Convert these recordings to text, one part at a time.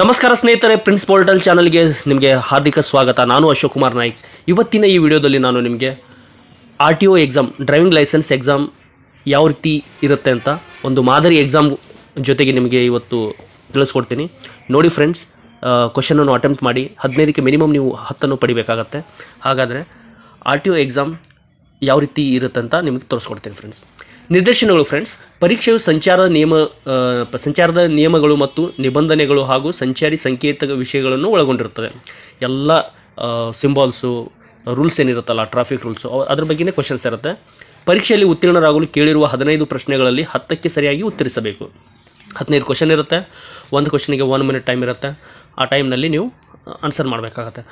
ನಮಸ್ಕಾರ ಸ್ನೇಹಿತರೆ prince portal ಚಾನಲ್ಗೆ ನಿಮಗೆ ಹಾರ್ದಿಕ ಸ್ವಾಗತ ನಾನು ಅಶೋಕ್ ಕುಮಾರ್ ನಾಯ್ಕ್ ಇವತ್ತಿನ ಈ ವಿಡಿಯೋದಲ್ಲಿ ನಾನು ನಿಮಗೆ R T O exam driving licence exam ಯಾವ ರೀತಿ ಇರುತ್ತೆ ಅಂತ ಒಂದು ಮಾದರಿ ಎಕ್ಸಾಮ್ ಜೊತೆಗೆ ನಿಮಗೆ ಇವತ್ತು ತಿಳಿಸ್ಕೊಡ್ತೀನಿ ನೋಡಿ ಫ್ರೆಂಡ್ಸ್ ಕ್ವಶನನ್ನು ಅಟೆಂಪ್ಟ್ ಮಾಡಿ ಹದಿನೈದಕ್ಕೆ ಮಿನಿಮಮ್ ನೀವು ಹತ್ತನ್ನು ಪಡಿಬೇಕಾಗತ್ತೆ ಹಾಗಾದರೆ ಆರ್ ಟಿ ಒ ಎಕ್ಸಾಮ್ ಯಾವ ರೀತಿ ಇರುತ್ತೆ ಅಂತ ನಿಮಗೆ ತೋರಿಸ್ಕೊಡ್ತೀನಿ ಫ್ರೆಂಡ್ಸ್ ನಿದರ್ಶನಗಳು ಫ್ರೆಂಡ್ಸ್ ಪರೀಕ್ಷೆಯು ಸಂಚಾರದ ನಿಯಮ ಸಂಚಾರದ ನಿಯಮಗಳು ಮತ್ತು ನಿಬಂಧನೆಗಳು ಹಾಗೂ ಸಂಚಾರಿ ಸಂಕೇತ ವಿಷಯಗಳನ್ನು ಒಳಗೊಂಡಿರುತ್ತದೆ ಎಲ್ಲ ಸಿಂಬಾಲ್ಸು ರೂಲ್ಸ್ ಏನಿರುತ್ತಲ್ಲ ಟ್ರಾಫಿಕ್ ರೂಲ್ಸು ಅದ್ರ ಬಗ್ಗೆನೇ ಕ್ವಶನ್ಸ್ ಇರುತ್ತೆ ಪರೀಕ್ಷೆಯಲ್ಲಿ ಉತ್ತೀರ್ಣರಾಗಲು ಕೇಳಿರುವ ಹದಿನೈದು ಪ್ರಶ್ನೆಗಳಲ್ಲಿ ಹತ್ತಕ್ಕೆ ಸರಿಯಾಗಿ ಉತ್ತರಿಸಬೇಕು ಹದಿನೈದು ಕ್ವಶನ್ ಇರುತ್ತೆ ಒಂದು ಕ್ವಶನಿಗೆ ಒನ್ ಮಿನಿಟ್ ಟೈಮ್ ಇರುತ್ತೆ ಆ ಟೈಮ್ನಲ್ಲಿ ನೀವು ಆನ್ಸರ್ ಮಾಡಬೇಕಾಗತ್ತೆ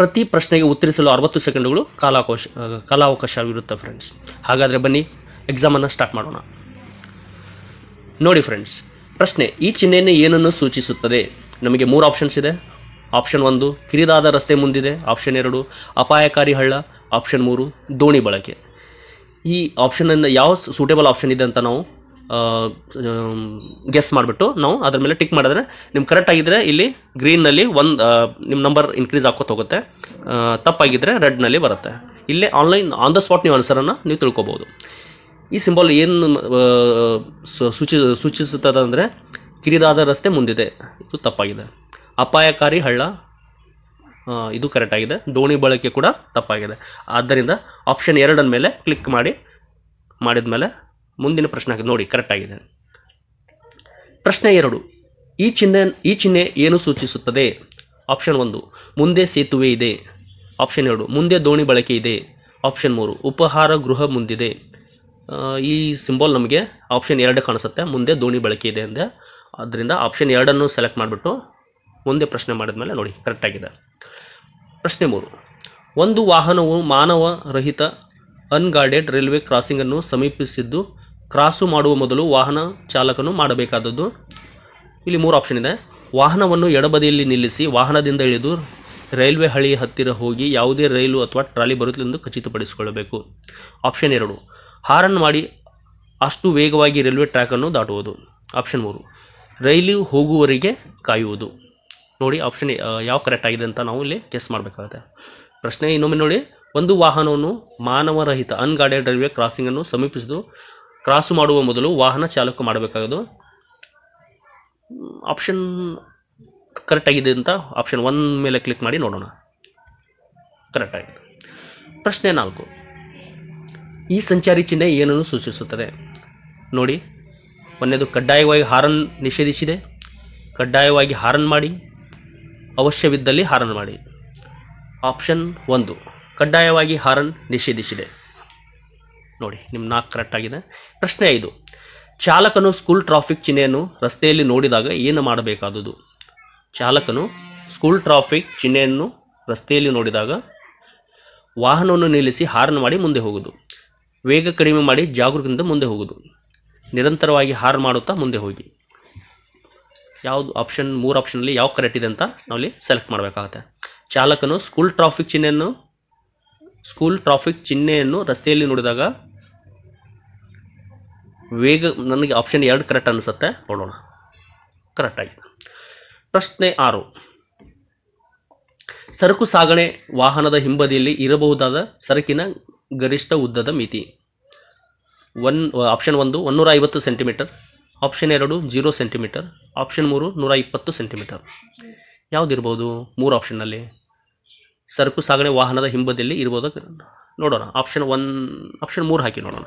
ಪ್ರತಿ ಪ್ರಶ್ನೆಗೆ ಉತ್ತರಿಸಲು ಅರವತ್ತು ಸೆಕೆಂಡುಗಳು ಕಾಲಾವಕಾಶ ಕಾಲಾವಕಾಶವಿರುತ್ತೆ ಫ್ರೆಂಡ್ಸ್ ಹಾಗಾದರೆ ಬನ್ನಿ ಎಕ್ಸಾಮನ್ನು ಸ್ಟಾರ್ಟ್ ಮಾಡೋಣ ನೋಡಿ ಫ್ರೆಂಡ್ಸ್ ಪ್ರಶ್ನೆ ಈ ಚಿಹ್ನೆಯನ್ನು ಏನನ್ನು ಸೂಚಿಸುತ್ತದೆ ನಮಗೆ ಮೂರು ಆಪ್ಷನ್ಸ್ ಇದೆ ಆಪ್ಷನ್ ಒಂದು ಕಿರಿದಾದ ರಸ್ತೆ ಮುಂದಿದೆ ಆಪ್ಷನ್ ಎರಡು ಅಪಾಯಕಾರಿ ಹಳ್ಳ ಆಪ್ಷನ್ ಮೂರು ದೋಣಿ ಬಳಕೆ ಈ ಆಪ್ಷನ್ನಿಂದ ಯಾವ ಸೂಟೇಬಲ್ ಆಪ್ಷನ್ ಇದೆ ಅಂತ ನಾವು ಗೆಸ್ ಮಾಡಿಬಿಟ್ಟು ನಾವು ಅದ್ರ ಮೇಲೆ ಟಿಕ್ ಮಾಡಿದ್ರೆ ನಿಮ್ಮ ಕರೆಕ್ಟ್ ಆಗಿದ್ದರೆ ಇಲ್ಲಿ ಗ್ರೀನ್ನಲ್ಲಿ ಒಂದು ನಿಮ್ಮ ನಂಬರ್ ಇನ್ಕ್ರೀಸ್ ಹಾಕೋತ ಹೋಗುತ್ತೆ ತಪ್ಪಾಗಿದ್ದರೆ ರೆಡ್ನಲ್ಲಿ ಬರುತ್ತೆ ಇಲ್ಲೇ ಆನ್ಲೈನ್ ಆನ್ ದ ಸ್ಪಾಟ್ ನೀವು ಆನ್ಸರನ್ನು ನೀವು ತಿಳ್ಕೊಬೋದು ಈ ಸಿಂಬಲ್ ಏನು ಸೂಚಿ ಸೂಚಿಸುತ್ತದೆ ಅಂದರೆ ಕಿರಿದಾದ ರಸ್ತೆ ಮುಂದಿದೆ ಇದು ತಪ್ಪಾಗಿದೆ ಅಪಾಯಕಾರಿ ಹಳ್ಳ ಇದು ಕರೆಕ್ಟಾಗಿದೆ ದೋಣಿ ಬಳಕೆ ಕೂಡ ತಪ್ಪಾಗಿದೆ ಆದ್ದರಿಂದ ಆಪ್ಷನ್ ಎರಡನ ಮೇಲೆ ಕ್ಲಿಕ್ ಮಾಡಿ ಮಾಡಿದ ಮೇಲೆ ಮುಂದಿನ ಪ್ರಶ್ನೆ ನೋಡಿ ಕರೆಕ್ಟಾಗಿದೆ ಪ್ರಶ್ನೆ ಎರಡು ಈ ಚಿಹ್ನೆ ಈ ಚಿಹ್ನೆ ಏನು ಸೂಚಿಸುತ್ತದೆ ಆಪ್ಷನ್ ಒಂದು ಮುಂದೆ ಸೇತುವೆ ಇದೆ ಆಪ್ಷನ್ ಎರಡು ಮುಂದೆ ದೋಣಿ ಬಳಕೆ ಇದೆ ಆಪ್ಷನ್ ಮೂರು ಉಪಹಾರ ಗೃಹ ಮುಂದಿದೆ ಈ ಸಿಂಬಲ್ ನಮಗೆ ಆಪ್ಷನ್ ಎರಡು ಕಾಣಿಸುತ್ತೆ ಮುಂದೆ ದೋಣಿ ಬಳಕೆ ಇದೆ ಅಂದೆ ಅದರಿಂದ ಆಪ್ಷನ್ ಎರಡನ್ನು ಸೆಲೆಕ್ಟ್ ಮಾಡಿಬಿಟ್ಟು ಮುಂದೆ ಪ್ರಶ್ನೆ ಮಾಡಿದ್ಮೇಲೆ ನೋಡಿ ಕರೆಕ್ಟಾಗಿದೆ ಪ್ರಶ್ನೆ ಮೂರು ಒಂದು ವಾಹನವು ಮಾನವ ರಹಿತ ಅನ್ಗಾರ್ಡೆಡ್ ರೈಲ್ವೆ ಕ್ರಾಸಿಂಗನ್ನು ಸಮೀಪಿಸಿದ್ದು ಕ್ರಾಸು ಮಾಡುವ ಮೊದಲು ವಾಹನ ಚಾಲಕನು ಮಾಡಬೇಕಾದದ್ದು ಇಲ್ಲಿ ಮೂರು ಆಪ್ಷನ್ ಇದೆ ವಾಹನವನ್ನು ಎಡಬದಿಯಲ್ಲಿ ನಿಲ್ಲಿಸಿ ವಾಹನದಿಂದ ಇಳಿದು ರೈಲ್ವೆ ಹಳಿ ಹತ್ತಿರ ಹೋಗಿ ಯಾವುದೇ ರೈಲು ಅಥವಾ ಟ್ರಾಲಿ ಬರುತ್ತಿಲ್ಲ ಎಂದು ಖಚಿತಪಡಿಸಿಕೊಳ್ಳಬೇಕು ಆಪ್ಷನ್ ಎರಡು ಹಾರನ್ ಮಾಡಿ ಅಷ್ಟು ವೇಗವಾಗಿ ರೈಲ್ವೆ ಟ್ರ್ಯಾಕನ್ನು ದಾಟುವುದು ಆಪ್ಷನ್ ಮೂರು ರೈಲು ಹೋಗುವವರಿಗೆ ಕಾಯುವುದು ನೋಡಿ ಆಪ್ಷನ್ ಯಾವ ಕರೆಕ್ಟ್ ಆಗಿದೆ ಅಂತ ನಾವು ಇಲ್ಲಿ ಕೆಸ್ ಮಾಡಬೇಕಾಗುತ್ತೆ ಪ್ರಶ್ನೆ ಇನ್ನೊಮ್ಮೆ ನೋಡಿ ಒಂದು ವಾಹನವನ್ನು ಮಾನವರಹಿತ ಅನ್ಗಾರ್ಡೆಡ್ ರೈಲ್ವೆ ಕ್ರಾಸಿಂಗನ್ನು ಸಮೀಪಿಸಿದು ಕ್ರಾಸು ಮಾಡುವ ಮೊದಲು ವಾಹನ ಚಾಲಕ ಮಾಡಬೇಕಾಗದು ಆಪ್ಷನ್ ಕರೆಕ್ಟ್ ಆಗಿದೆ ಅಂತ ಆಪ್ಷನ್ ಒನ್ ಮೇಲೆ ಕ್ಲಿಕ್ ಮಾಡಿ ನೋಡೋಣ ಕರೆಕ್ಟ್ ಆಗಿದೆ ಪ್ರಶ್ನೆ ನಾಲ್ಕು ಈ ಸಂಚಾರಿ ಚಿಹ್ನೆ ಏನನ್ನು ಸೂಚಿಸುತ್ತದೆ ನೋಡಿ ಮೊನ್ನೆದು ಕಡ್ಡಾಯವಾಗಿ ಹಾರನ್ ನಿಷೇಧಿಸಿದೆ ಕಡ್ಡಾಯವಾಗಿ ಹಾರನ್ ಮಾಡಿ ಅವಶ್ಯವಿದ್ದಲ್ಲಿ ಹಾರನ್ ಮಾಡಿ ಆಪ್ಷನ್ ಒಂದು ಕಡ್ಡಾಯವಾಗಿ ಹಾರನ್ ನಿಷೇಧಿಸಿದೆ ನೋಡಿ ನಿಮ್ಮ ನಾಲ್ಕು ಕರೆಕ್ಟ್ ಆಗಿದೆ ಪ್ರಶ್ನೆ ಐದು ಚಾಲಕನು ಸ್ಕೂಲ್ ಟ್ರಾಫಿಕ್ ಚಿಹ್ನೆಯನ್ನು ರಸ್ತೆಯಲ್ಲಿ ನೋಡಿದಾಗ ಏನು ಮಾಡಬೇಕಾದುದು ಚಾಲಕನು ಸ್ಕೂಲ್ ಟ್ರಾಫಿಕ್ ಚಿಹ್ನೆಯನ್ನು ರಸ್ತೆಯಲ್ಲಿ ನೋಡಿದಾಗ ವಾಹನವನ್ನು ನಿಲ್ಲಿಸಿ ಹಾರನ್ ಮಾಡಿ ಮುಂದೆ ಹೋಗುವುದು ವೇಗ ಕಡಿಮೆ ಮಾಡಿ ಜಾಗರೂಕದಿಂದ ಮುಂದೆ ಹೋಗೋದು ನಿರಂತರವಾಗಿ ಹಾರ್ ಮಾಡುತ್ತಾ ಮುಂದೆ ಹೋಗಿ ಯಾವುದು ಆಪ್ಷನ್ ಮೂರು ಆಪ್ಷನಲ್ಲಿ ಯಾವ ಕರೆಕ್ಟ್ ಇದೆ ಅಂತ ನಾವಲ್ಲಿ ಸೆಲೆಕ್ಟ್ ಮಾಡಬೇಕಾಗುತ್ತೆ ಚಾಲಕನು ಸ್ಕೂಲ್ ಟ್ರಾಫಿಕ್ ಚಿಹ್ನೆಯನ್ನು ಸ್ಕೂಲ್ ಟ್ರಾಫಿಕ್ ಚಿಹ್ನೆಯನ್ನು ರಸ್ತೆಯಲ್ಲಿ ನೋಡಿದಾಗ ವೇಗ ನನಗೆ ಆಪ್ಷನ್ ಎರಡು ಕರೆಕ್ಟ್ ಅನಿಸುತ್ತೆ ನೋಡೋಣ ಕರೆಕ್ಟ್ ಆಗಿದೆ ಪ್ರಶ್ನೆ ಆರು ಸರಕು ಸಾಗಣೆ ವಾಹನದ ಹಿಂಬದಿಯಲ್ಲಿ ಇರಬಹುದಾದ ಸರಕಿನ ಗರಿಷ್ಠ ಉದ್ದದ ಮಿತಿ ಒನ್ ಆಪ್ಷನ್ ಒಂದು ಒನ್ನೂರ ಐವತ್ತು ಸೆಂಟಿಮೀಟರ್ ಆಪ್ಷನ್ ಎರಡು ಜೀರೋ ಸೆಂಟಿಮೀಟರ್ ಆಪ್ಷನ್ ಮೂರು ನೂರ ಇಪ್ಪತ್ತು ಸೆಂಟಿಮೀಟರ್ ಯಾವುದಿರ್ಬೋದು ಮೂರು ಆಪ್ಷನ್ನಲ್ಲಿ ಸರಕು ಸಾಗಣೆ ವಾಹನದ ಹಿಂಬದಿಯಲ್ಲಿ ಇರ್ಬೋದು ನೋಡೋಣ ಆಪ್ಷನ್ ಒನ್ ಆಪ್ಷನ್ ಮೂರು ಹಾಕಿ ನೋಡೋಣ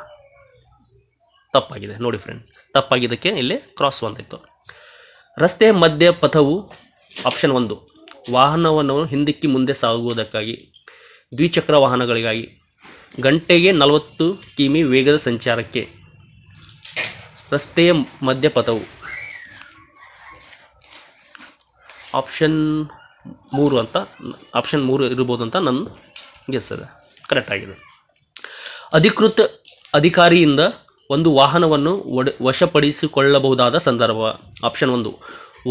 ತಪ್ಪಾಗಿದೆ ನೋಡಿ ಫ್ರೆಂಡ್ ತಪ್ಪಾಗಿದ್ದಕ್ಕೆ ಇಲ್ಲಿ ಕ್ರಾಸ್ ಬಂದಿತ್ತು ರಸ್ತೆ ಮಧ್ಯ ಪಥವು ಆಪ್ಷನ್ ಒಂದು ವಾಹನವನ್ನು ಹಿಂದಿಕ್ಕಿ ಮುಂದೆ ಸಾಗುವುದಕ್ಕಾಗಿ ದ್ವಿಚಕ್ರ ವಾಹನಗಳಿಗಾಗಿ ಗಂಟೆಗೆ ನಲವತ್ತು ಕಿಮಿ ವೇಗದ ಸಂಚಾರಕ್ಕೆ ರಸ್ತೆಯ ಮಧ್ಯಪಥವು ಆಪ್ಷನ್ ಮೂರು ಅಂತ ಆಪ್ಷನ್ ಮೂರು ಇರ್ಬೋದು ಅಂತ ನನ್ನ ಗೆಸ್ಸದೆ ಕರೆಕ್ಟ್ ಆಗಿದೆ ಅಧಿಕೃತ ಅಧಿಕಾರಿಯಿಂದ ಒಂದು ವಾಹನವನ್ನು ಒಡ ವಶಪಡಿಸಿಕೊಳ್ಳಬಹುದಾದ ಸಂದರ್ಭ ಆಪ್ಷನ್ ಒಂದು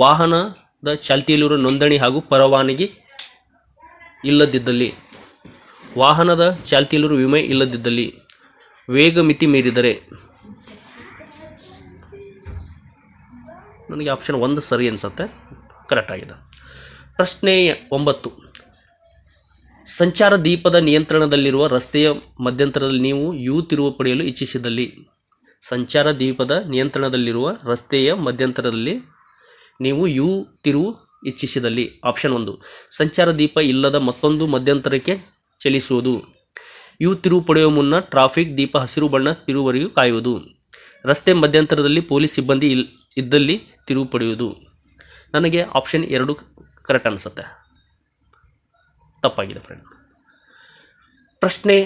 ವಾಹನದ ಚಾಲ್ತಿಯಲ್ಲಿರುವ ನೋಂದಣಿ ಹಾಗೂ ಪರವಾನಗಿ ಇಲ್ಲದಿದ್ದಲ್ಲಿ ವಾಹನದ ಚಾಲ್ತಿಯಲ್ಲಿರುವ ವಿಮೆ ಇಲ್ಲದಿದ್ದಲ್ಲಿ ವೇಗ ಮಿತಿ ಮೀರಿದರೆ ನನಗೆ ಆಪ್ಷನ್ ಒಂದು ಸರಿ ಅನಿಸುತ್ತೆ ಆಗಿದೆ ಪ್ರಶ್ನೆ ಒಂಬತ್ತು ಸಂಚಾರ ದೀಪದ ನಿಯಂತ್ರಣದಲ್ಲಿರುವ ರಸ್ತೆಯ ಮಧ್ಯಂತರದಲ್ಲಿ ನೀವು ಯು ತಿರುವು ಪಡೆಯಲು ಇಚ್ಛಿಸಿದಲ್ಲಿ ಸಂಚಾರ ದೀಪದ ನಿಯಂತ್ರಣದಲ್ಲಿರುವ ರಸ್ತೆಯ ಮಧ್ಯಂತರದಲ್ಲಿ ನೀವು ಯು ತಿರುವು ಇಚ್ಛಿಸಿದಲ್ಲಿ ಆಪ್ಷನ್ ಒಂದು ಸಂಚಾರ ದೀಪ ಇಲ್ಲದ ಮತ್ತೊಂದು ಮಧ್ಯಂತರಕ್ಕೆ ಚಲಿಸುವುದು ಇವು ತಿರುವು ಪಡೆಯುವ ಮುನ್ನ ಟ್ರಾಫಿಕ್ ದೀಪ ಹಸಿರು ಬಣ್ಣ ತಿರುವರೆಗೂ ಕಾಯುವುದು ರಸ್ತೆ ಮಧ್ಯಂತರದಲ್ಲಿ ಪೊಲೀಸ್ ಸಿಬ್ಬಂದಿ ಇಲ್ ಇದ್ದಲ್ಲಿ ತಿರುವು ಪಡೆಯುವುದು ನನಗೆ ಆಪ್ಷನ್ ಎರಡು ಕರೆಕ್ಟ್ ಅನಿಸುತ್ತೆ ತಪ್ಪಾಗಿದೆ ಫ್ರೆಂಡ್ ಪ್ರಶ್ನೆ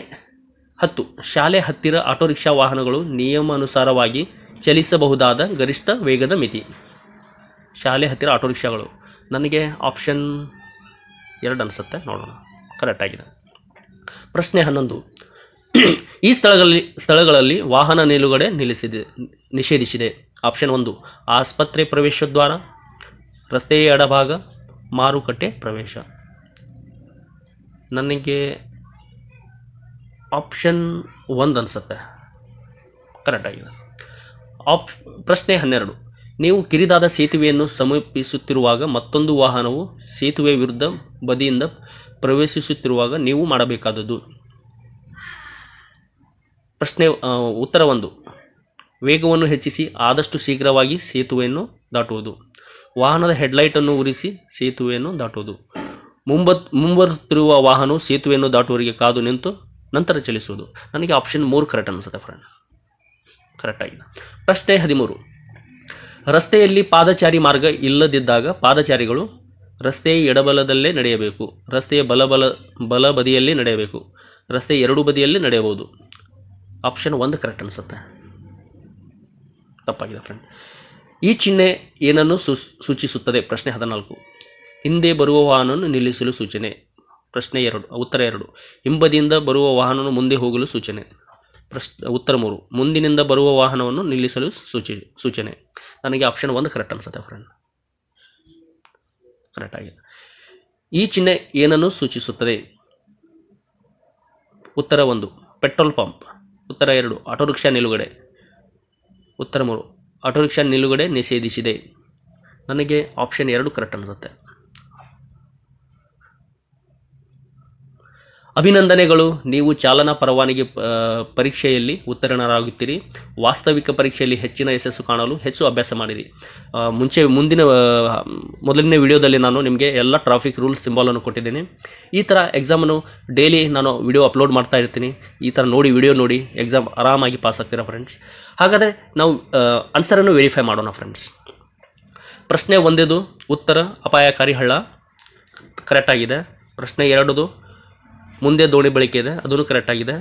ಹತ್ತು ಶಾಲೆ ಹತ್ತಿರ ಆಟೋ ರಿಕ್ಷಾ ವಾಹನಗಳು ನಿಯಮಾನುಸಾರವಾಗಿ ಚಲಿಸಬಹುದಾದ ಗರಿಷ್ಠ ವೇಗದ ಮಿತಿ ಶಾಲೆ ಹತ್ತಿರ ಆಟೋ ರಿಕ್ಷಾಗಳು ನನಗೆ ಆಪ್ಷನ್ ಎರಡು ಅನಿಸುತ್ತೆ ನೋಡೋಣ ಕರೆಕ್ಟ್ ಆಗಿದೆ ಪ್ರಶ್ನೆ ಹನ್ನೊಂದು ಈ ಸ್ಥಳಗಳಲ್ಲಿ ಸ್ಥಳಗಳಲ್ಲಿ ವಾಹನ ನಿಲುಗಡೆ ನಿಲ್ಲಿಸಿದೆ ನಿಷೇಧಿಸಿದೆ ಆಪ್ಷನ್ ಒಂದು ಆಸ್ಪತ್ರೆ ಪ್ರವೇಶದ್ವಾರ ರಸ್ತೆಯ ಎಡಭಾಗ ಮಾರುಕಟ್ಟೆ ಪ್ರವೇಶ ನನಗೆ ಆಪ್ಷನ್ ಒಂದು ಅನಿಸುತ್ತೆ ಆಗಿಲ್ಲ ಆಪ್ ಪ್ರಶ್ನೆ ಹನ್ನೆರಡು ನೀವು ಕಿರಿದಾದ ಸೇತುವೆಯನ್ನು ಸಮೀಪಿಸುತ್ತಿರುವಾಗ ಮತ್ತೊಂದು ವಾಹನವು ಸೇತುವೆ ವಿರುದ್ಧ ಬದಿಯಿಂದ ಪ್ರವೇಶಿಸುತ್ತಿರುವಾಗ ನೀವು ಮಾಡಬೇಕಾದದ್ದು ಪ್ರಶ್ನೆ ಉತ್ತರ ಒಂದು ವೇಗವನ್ನು ಹೆಚ್ಚಿಸಿ ಆದಷ್ಟು ಶೀಘ್ರವಾಗಿ ಸೇತುವೆಯನ್ನು ದಾಟುವುದು ವಾಹನದ ಹೆಡ್ಲೈಟನ್ನು ಉರಿಸಿ ಸೇತುವೆಯನ್ನು ದಾಟುವುದು ಮುಂಬತ್ ಮುಂಬರುತ್ತಿರುವ ವಾಹನವು ಸೇತುವೆಯನ್ನು ದಾಟುವವರಿಗೆ ಕಾದು ನಿಂತು ನಂತರ ಚಲಿಸುವುದು ನನಗೆ ಆಪ್ಷನ್ ಮೂರು ಕರೆಕ್ಟ್ ಅನಿಸುತ್ತೆ ಫ್ರೆಂಡ್ ಕರೆಕ್ಟಾಗಿದೆ ಪ್ರಶ್ನೆ ಹದಿಮೂರು ರಸ್ತೆಯಲ್ಲಿ ಪಾದಚಾರಿ ಮಾರ್ಗ ಇಲ್ಲದಿದ್ದಾಗ ಪಾದಚಾರಿಗಳು ರಸ್ತೆಯ ಎಡಬಲದಲ್ಲೇ ನಡೆಯಬೇಕು ರಸ್ತೆಯ ಬಲಬಲ ಬಲ ಬದಿಯಲ್ಲಿ ನಡೆಯಬೇಕು ರಸ್ತೆ ಎರಡು ಬದಿಯಲ್ಲಿ ನಡೆಯಬಹುದು ಆಪ್ಷನ್ ಒಂದು ಕರೆಕ್ಟ್ ಅನಿಸುತ್ತೆ ತಪ್ಪಾಗಿದೆ ಫ್ರೆಂಡ್ ಈ ಚಿಹ್ನೆ ಏನನ್ನು ಸೂಚಿಸುತ್ತದೆ ಪ್ರಶ್ನೆ ಹದಿನಾಲ್ಕು ಹಿಂದೆ ಬರುವ ವಾಹನವನ್ನು ನಿಲ್ಲಿಸಲು ಸೂಚನೆ ಪ್ರಶ್ನೆ ಎರಡು ಉತ್ತರ ಎರಡು ಹಿಂಬದಿಯಿಂದ ಬರುವ ವಾಹನವನ್ನು ಮುಂದೆ ಹೋಗಲು ಸೂಚನೆ ಪ್ರಶ್ನೆ ಉತ್ತರ ಮೂರು ಮುಂದಿನಿಂದ ಬರುವ ವಾಹನವನ್ನು ನಿಲ್ಲಿಸಲು ಸೂಚಿ ಸೂಚನೆ ನನಗೆ ಆಪ್ಷನ್ ಒಂದು ಕರೆಕ್ಟ್ ಅನಿಸುತ್ತೆ ಫ್ರೆಂಡ್ ಆಗಿದೆ ಈ ಚಿಹ್ನೆ ಏನನ್ನು ಸೂಚಿಸುತ್ತದೆ ಉತ್ತರ ಒಂದು ಪೆಟ್ರೋಲ್ ಪಂಪ್ ಉತ್ತರ ಎರಡು ಆಟೋ ರಿಕ್ಷಾ ನಿಲುಗಡೆ ಉತ್ತರ ಮೂರು ಆಟೋ ರಿಕ್ಷಾ ನಿಲುಗಡೆ ನಿಷೇಧಿಸಿದೆ ನನಗೆ ಆಪ್ಷನ್ ಎರಡು ಕರೆಕ್ಟ್ ಅನಿಸುತ್ತೆ ಅಭಿನಂದನೆಗಳು ನೀವು ಚಾಲನಾ ಪರವಾನಗಿ ಪರೀಕ್ಷೆಯಲ್ಲಿ ಉತ್ತೀರ್ಣರಾಗುತ್ತೀರಿ ವಾಸ್ತವಿಕ ಪರೀಕ್ಷೆಯಲ್ಲಿ ಹೆಚ್ಚಿನ ಯಶಸ್ಸು ಕಾಣಲು ಹೆಚ್ಚು ಅಭ್ಯಾಸ ಮಾಡಿರಿ ಮುಂಚೆ ಮುಂದಿನ ಮೊದಲನೇ ವಿಡಿಯೋದಲ್ಲಿ ನಾನು ನಿಮಗೆ ಎಲ್ಲ ಟ್ರಾಫಿಕ್ ರೂಲ್ಸ್ ಸಿಂಬಾಲನ್ನು ಕೊಟ್ಟಿದ್ದೀನಿ ಈ ಥರ ಎಕ್ಸಾಮನ್ನು ಡೈಲಿ ನಾನು ವಿಡಿಯೋ ಅಪ್ಲೋಡ್ ಮಾಡ್ತಾ ಇರ್ತೀನಿ ಈ ಥರ ನೋಡಿ ವಿಡಿಯೋ ನೋಡಿ ಎಕ್ಸಾಮ್ ಆರಾಮಾಗಿ ಪಾಸ್ ಆಗ್ತೀರಾ ಫ್ರೆಂಡ್ಸ್ ಹಾಗಾದರೆ ನಾವು ಆನ್ಸರನ್ನು ವೆರಿಫೈ ಮಾಡೋಣ ಫ್ರೆಂಡ್ಸ್ ಪ್ರಶ್ನೆ ಒಂದೇದು ಉತ್ತರ ಅಪಾಯಕಾರಿ ಹಳ್ಳ ಕರೆಕ್ಟಾಗಿದೆ ಪ್ರಶ್ನೆ ಎರಡುದು ಮುಂದೆ ದೋಣಿ ಬಳಕೆ ಇದೆ ಅದೂ ಕರೆಕ್ಟಾಗಿದೆ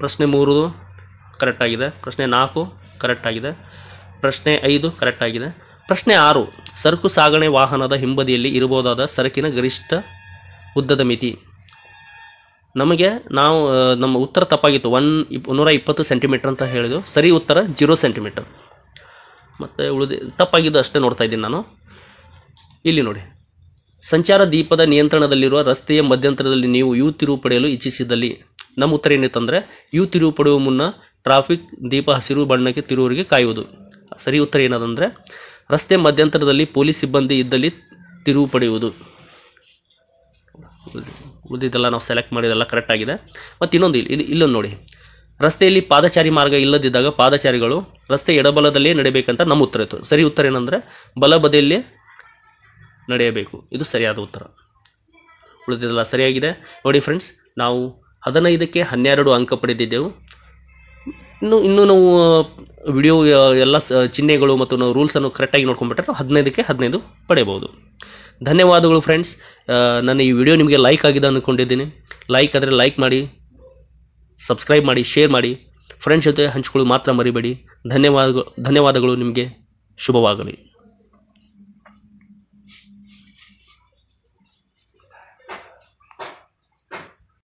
ಪ್ರಶ್ನೆ ಮೂರು ಕರೆಕ್ಟಾಗಿದೆ ಪ್ರಶ್ನೆ ನಾಲ್ಕು ಆಗಿದೆ ಪ್ರಶ್ನೆ ಐದು ಕರೆಕ್ಟಾಗಿದೆ ಪ್ರಶ್ನೆ ಆರು ಸರಕು ಸಾಗಣೆ ವಾಹನದ ಹಿಂಬದಿಯಲ್ಲಿ ಇರಬಹುದಾದ ಸರಕಿನ ಗರಿಷ್ಠ ಉದ್ದದ ಮಿತಿ ನಮಗೆ ನಾವು ನಮ್ಮ ಉತ್ತರ ತಪ್ಪಾಗಿತ್ತು ಒನ್ ಇಪ್ ನೂರ ಇಪ್ಪತ್ತು ಸೆಂಟಿಮೀಟ್ರ್ ಅಂತ ಹೇಳಿದ್ದು ಸರಿ ಉತ್ತರ ಜೀರೋ ಸೆಂಟಿಮೀಟರ್ ಮತ್ತು ಉಳಿದ ತಪ್ಪಾಗಿದ್ದು ಅಷ್ಟೇ ನೋಡ್ತಾ ಇದ್ದೀನಿ ನಾನು ಇಲ್ಲಿ ನೋಡಿ ಸಂಚಾರ ದೀಪದ ನಿಯಂತ್ರಣದಲ್ಲಿರುವ ರಸ್ತೆಯ ಮಧ್ಯಂತರದಲ್ಲಿ ನೀವು ಯು ತಿರುವು ಪಡೆಯಲು ಇಚ್ಛಿಸಿದಲ್ಲಿ ನಮ್ಮ ಉತ್ತರ ಏನಿತ್ತಂದರೆ ಯು ತಿರುವು ಪಡೆಯುವ ಮುನ್ನ ಟ್ರಾಫಿಕ್ ದೀಪ ಹಸಿರು ಬಣ್ಣಕ್ಕೆ ತಿರುವರಿಗೆ ಕಾಯುವುದು ಸರಿ ಉತ್ತರ ಏನದಂದರೆ ರಸ್ತೆ ಮಧ್ಯಂತರದಲ್ಲಿ ಪೊಲೀಸ್ ಸಿಬ್ಬಂದಿ ಇದ್ದಲ್ಲಿ ತಿರುವು ಪಡೆಯುವುದು ಉಳಿದಿದ್ದೆಲ್ಲ ನಾವು ಸೆಲೆಕ್ಟ್ ಮಾಡಿದೆಲ್ಲ ಕರೆಕ್ಟ್ ಆಗಿದೆ ಮತ್ತು ಇನ್ನೊಂದು ಇಲ್ಲಿ ಇಲ್ಲೊಂದು ನೋಡಿ ರಸ್ತೆಯಲ್ಲಿ ಪಾದಚಾರಿ ಮಾರ್ಗ ಇಲ್ಲದಿದ್ದಾಗ ಪಾದಚಾರಿಗಳು ರಸ್ತೆ ಎಡಬಲದಲ್ಲೇ ನಡೆಯಬೇಕಂತ ನಮ್ಮ ಉತ್ತರ ಇತ್ತು ಸರಿ ಉತ್ತರ ಏನಂದರೆ ಬಲ ಬದಿಯಲ್ಲಿ ನಡೆಯಬೇಕು ಇದು ಸರಿಯಾದ ಉತ್ತರ ಉಳಿದಿದೆಲ್ಲ ಸರಿಯಾಗಿದೆ ನೋಡಿ ಫ್ರೆಂಡ್ಸ್ ನಾವು ಹದಿನೈದಕ್ಕೆ ಹನ್ನೆರಡು ಅಂಕ ಪಡೆದಿದ್ದೆವು ಇನ್ನು ಇನ್ನೂ ನಾವು ವಿಡಿಯೋ ಎಲ್ಲ ಚಿಹ್ನೆಗಳು ಮತ್ತು ನಾವು ರೂಲ್ಸನ್ನು ಕರೆಕ್ಟಾಗಿ ನೋಡ್ಕೊಂಡ್ಬಿಟ್ರೆ ಹದಿನೈದಕ್ಕೆ ಹದಿನೈದು ಪಡೆಯಬಹುದು ಧನ್ಯವಾದಗಳು ಫ್ರೆಂಡ್ಸ್ ನನ್ನ ಈ ವಿಡಿಯೋ ನಿಮಗೆ ಲೈಕ್ ಆಗಿದೆ ಅಂದ್ಕೊಂಡಿದ್ದೀನಿ ಲೈಕ್ ಆದರೆ ಲೈಕ್ ಮಾಡಿ ಸಬ್ಸ್ಕ್ರೈಬ್ ಮಾಡಿ ಶೇರ್ ಮಾಡಿ ಫ್ರೆಂಡ್ಸ್ ಜೊತೆ ಹಂಚ್ಕೊಳ್ಳಿ ಮಾತ್ರ ಮರಿಬೇಡಿ ಧನ್ಯವಾದಗಳು ಧನ್ಯವಾದಗಳು ನಿಮಗೆ ಶುಭವಾಗಲಿ